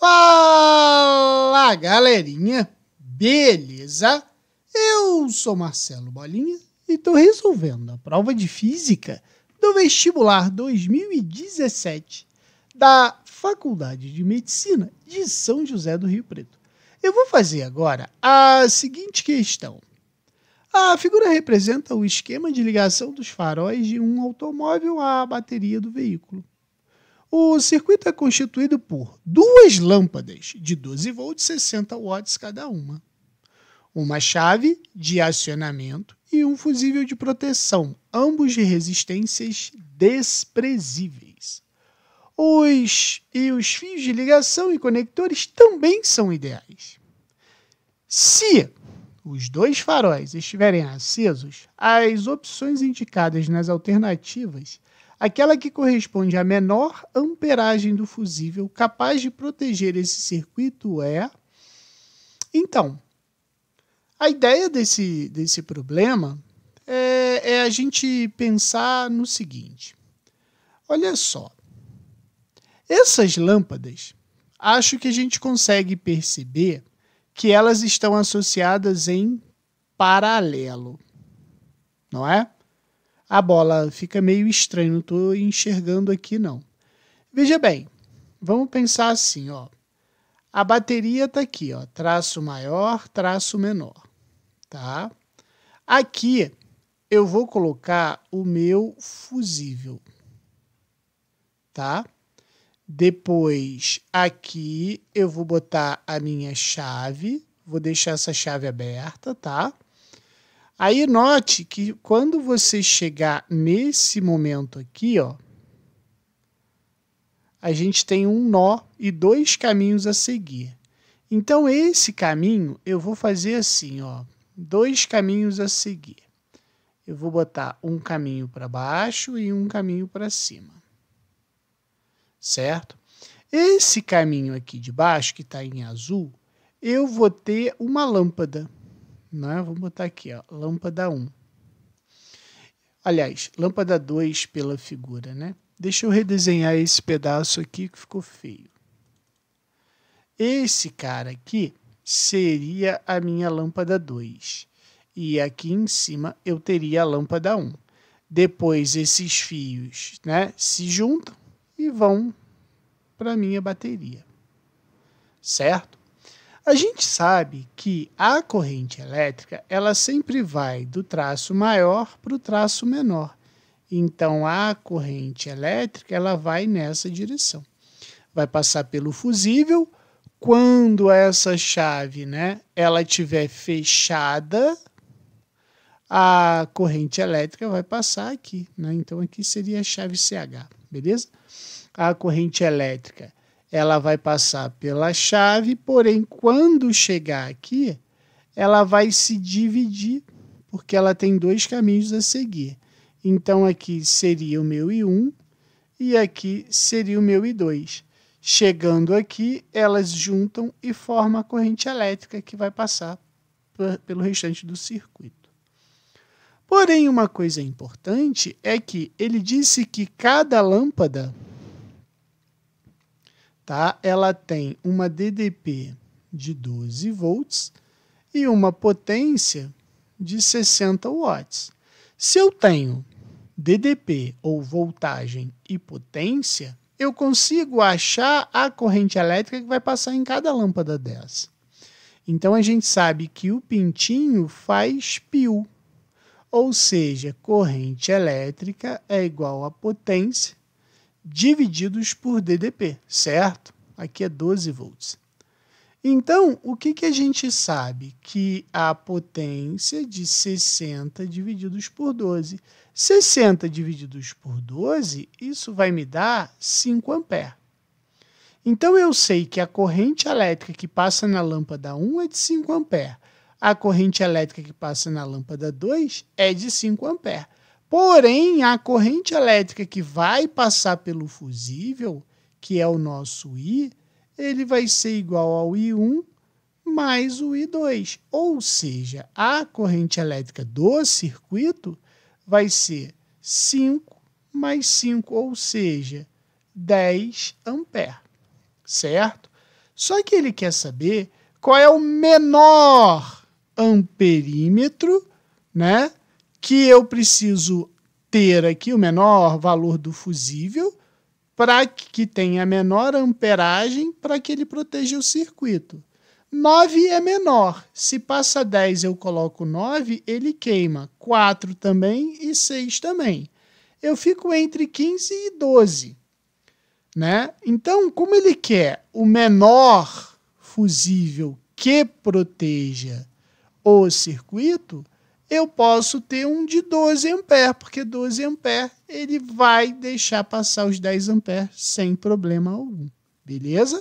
Fala galerinha, beleza? Eu sou Marcelo Bolinha e estou resolvendo a prova de física do vestibular 2017 da Faculdade de Medicina de São José do Rio Preto. Eu vou fazer agora a seguinte questão. A figura representa o esquema de ligação dos faróis de um automóvel à bateria do veículo. O circuito é constituído por duas lâmpadas de 12 volts, 60 watts cada uma, uma chave de acionamento e um fusível de proteção, ambos de resistências desprezíveis. Os e os fios de ligação e conectores também são ideais. Se os dois faróis estiverem acesos, as opções indicadas nas alternativas aquela que corresponde à menor amperagem do fusível capaz de proteger esse circuito é. Então, a ideia desse, desse problema é, é a gente pensar no seguinte: olha só, essas lâmpadas, acho que a gente consegue perceber que elas estão associadas em paralelo, não é? a bola fica meio estranha, não estou enxergando aqui não. Veja bem, vamos pensar assim, ó. A bateria está aqui, ó, traço maior, traço menor, tá? Aqui eu vou colocar o meu fusível, tá? Depois, aqui eu vou botar a minha chave, vou deixar essa chave aberta, tá? Aí note que quando você chegar nesse momento aqui, ó, a gente tem um nó e dois caminhos a seguir. Então esse caminho eu vou fazer assim, ó, dois caminhos a seguir. Eu vou botar um caminho para baixo e um caminho para cima. Certo? Esse caminho aqui de baixo, que está em azul, eu vou ter uma lâmpada. Né? Vou botar aqui, ó, lâmpada 1. Aliás, lâmpada 2 pela figura, né? Deixa eu redesenhar esse pedaço aqui que ficou feio. Esse cara aqui seria a minha lâmpada 2. E aqui em cima eu teria a lâmpada 1. Depois esses fios né, se juntam e vão para a minha bateria. Certo? A gente sabe que a corrente elétrica ela sempre vai do traço maior para o traço menor. Então a corrente elétrica ela vai nessa direção. Vai passar pelo fusível. Quando essa chave, né, ela tiver fechada, a corrente elétrica vai passar aqui, né? Então aqui seria a chave CH, beleza? A corrente elétrica ela vai passar pela chave, porém, quando chegar aqui, ela vai se dividir, porque ela tem dois caminhos a seguir. Então, aqui seria o meu I1 e aqui seria o meu I2. Chegando aqui, elas juntam e formam a corrente elétrica que vai passar pelo restante do circuito. Porém, uma coisa importante é que ele disse que cada lâmpada Tá? Ela tem uma DDP de 12 volts e uma potência de 60 watts. Se eu tenho DDP ou voltagem e potência, eu consigo achar a corrente elétrica que vai passar em cada lâmpada dessa. Então a gente sabe que o pintinho faz pio, ou seja, corrente elétrica é igual a potência divididos por DDP, certo? Aqui é 12 volts. Então, o que, que a gente sabe? Que a potência de 60 divididos por 12. 60 divididos por 12, isso vai me dar 5 ampere. Então, eu sei que a corrente elétrica que passa na lâmpada 1 é de 5 ampere. A corrente elétrica que passa na lâmpada 2 é de 5 ampere. Porém, a corrente elétrica que vai passar pelo fusível, que é o nosso I, ele vai ser igual ao I1 mais o I2. Ou seja, a corrente elétrica do circuito vai ser 5 mais 5, ou seja, 10 ampere, certo? Só que ele quer saber qual é o menor amperímetro, né? que eu preciso ter aqui o menor valor do fusível para que tenha a menor amperagem para que ele proteja o circuito. 9 é menor. Se passa 10 eu coloco 9, ele queima. 4 também e 6 também. Eu fico entre 15 e 12. Né? Então, como ele quer o menor fusível que proteja o circuito, eu posso ter um de 12 ampere, porque 12 ampere ele vai deixar passar os 10 ampere sem problema algum. Beleza?